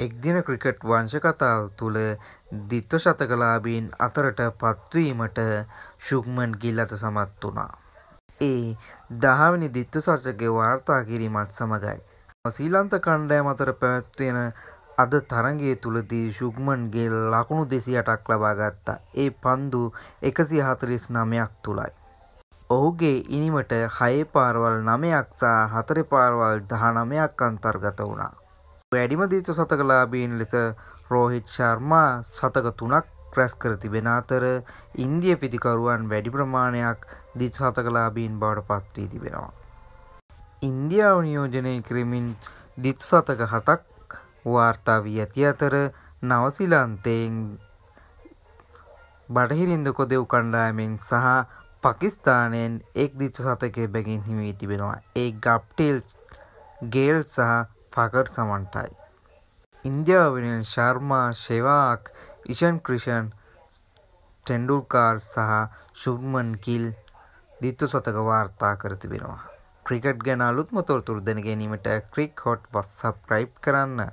එක්දින cricket වංශ කතාව තුළ දිත්ව ශතකලාබීන් අතරට පත්වීමට ශුක්මන් ගිල් අත සමත් වුණා. ඒ දහවනි දිත්ව සර්ශකය වාර්තා කිරීමත් සමඟයි. සීලන්ත කණ්ඩෑ මතර පැවැත්වෙන අද තරගේ තුළදී ශුක්මන්ගේ ලකුණු දෙසි අටක් ලබාගත්තා ඒ පන්දු එකසි හතලිස් නමයක් තුළයි. ඔහුගේ ඉනිමට හයේ පාරවල් නමයක් සහ හතරි පාරවල් දහනමයක් අන්තර්ගත වුණා. වැඩිමදීච සතකලාබීන් ලෙස රෝහිත් ශර්මා සතක තුනක් රැස් කර තිබෙන අතර ඉන්දිය පිතිකරුවන් වැඩි ප්‍රමාණයක් දිච් සතකලාබීන් බවට පත්වී තිබෙනවා. ඉන්දියාව නියෝජනය කරමින් දිත් සතක හතක් වාර්තා වී ඇති අතර නවසිලන්තයෙන් බටහිරින්ද කොදෙව් කණ්ඩායමෙන් සහ පකිස්ථානයෙන් එක් දිච්ච සතකය බැගින් හිමී තිබෙනවා ඒ ගප්ටිල් ගේල් සහ ෆකර් සමන්ටයි. ඉන්දියාව වෙනෙන් ශර්මා ශෙවාක් ඉෂන් ක්‍රිෂන් ටෙන්ඩුල්කාර් සහ ශුග්මන් කිල් දිත්තු සතක වාර්තා කරතිබෙනවා. ක්‍රිකට් ගැන අලුත්ම තොරතුරු දෙන ගැනීමට ක්‍රික් හොට් වස්සප්‍රයිප් කරන්න.